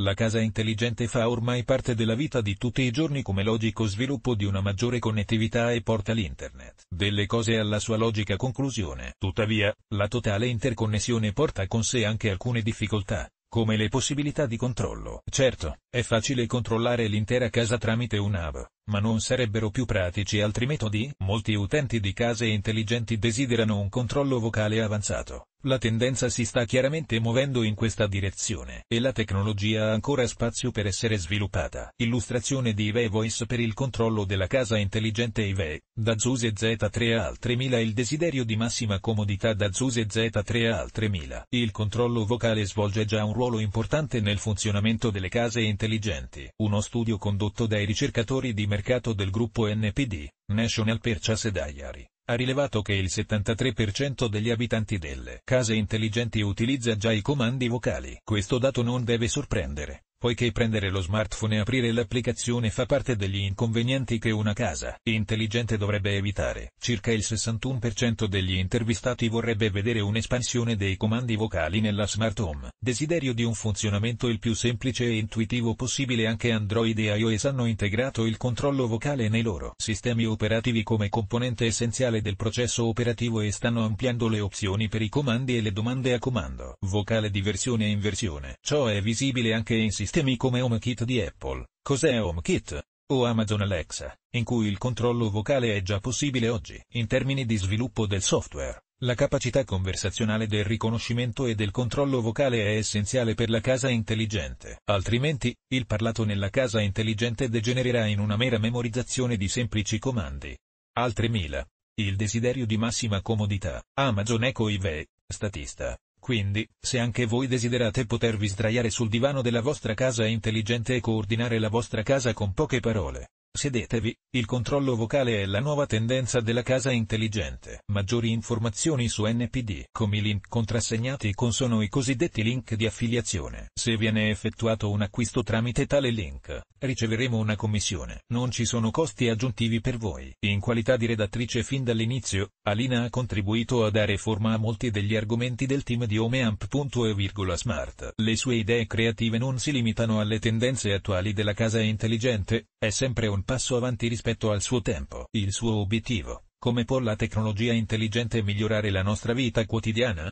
La casa intelligente fa ormai parte della vita di tutti i giorni come logico sviluppo di una maggiore connettività e porta l'internet delle cose alla sua logica conclusione. Tuttavia, la totale interconnessione porta con sé anche alcune difficoltà, come le possibilità di controllo. Certo, è facile controllare l'intera casa tramite un un'app, ma non sarebbero più pratici altri metodi? Molti utenti di case intelligenti desiderano un controllo vocale avanzato la tendenza si sta chiaramente muovendo in questa direzione, e la tecnologia ha ancora spazio per essere sviluppata. Illustrazione di Ive Voice per il controllo della casa intelligente Ive, da Zuse Z3 al 3000 Il desiderio di massima comodità da Zuse Z3 al 3000. Il controllo vocale svolge già un ruolo importante nel funzionamento delle case intelligenti. Uno studio condotto dai ricercatori di mercato del gruppo NPD, National Purchase Diary ha rilevato che il 73% degli abitanti delle case intelligenti utilizza già i comandi vocali. Questo dato non deve sorprendere, poiché prendere lo smartphone e aprire l'applicazione fa parte degli inconvenienti che una casa intelligente dovrebbe evitare. Circa il 61% degli intervistati vorrebbe vedere un'espansione dei comandi vocali nella smart home, desiderio di un funzionamento il più semplice e intuitivo possibile anche Android e iOS hanno integrato il controllo vocale nei loro sistemi operativi come componente essenziale del processo operativo e stanno ampliando le opzioni per i comandi e le domande a comando vocale di versione e inversione. Ciò è visibile anche in sistemi sistemi come HomeKit di Apple, cos'è HomeKit? o Amazon Alexa, in cui il controllo vocale è già possibile oggi. In termini di sviluppo del software, la capacità conversazionale del riconoscimento e del controllo vocale è essenziale per la casa intelligente, altrimenti, il parlato nella casa intelligente degenererà in una mera memorizzazione di semplici comandi. Altre 1000. Il desiderio di massima comodità. Amazon Echo IV, statista, quindi, se anche voi desiderate potervi sdraiare sul divano della vostra casa intelligente e coordinare la vostra casa con poche parole, Sedetevi, il controllo vocale è la nuova tendenza della casa intelligente. Maggiori informazioni su NPD. Come i link contrassegnati con sono i cosiddetti link di affiliazione. Se viene effettuato un acquisto tramite tale link, riceveremo una commissione. Non ci sono costi aggiuntivi per voi. In qualità di redattrice fin dall'inizio, Alina ha contribuito a dare forma a molti degli argomenti del team di Homeamp.e Smart. Le sue idee creative non si limitano alle tendenze attuali della casa intelligente, è sempre un passo avanti rispetto al suo tempo. Il suo obiettivo, come può la tecnologia intelligente migliorare la nostra vita quotidiana?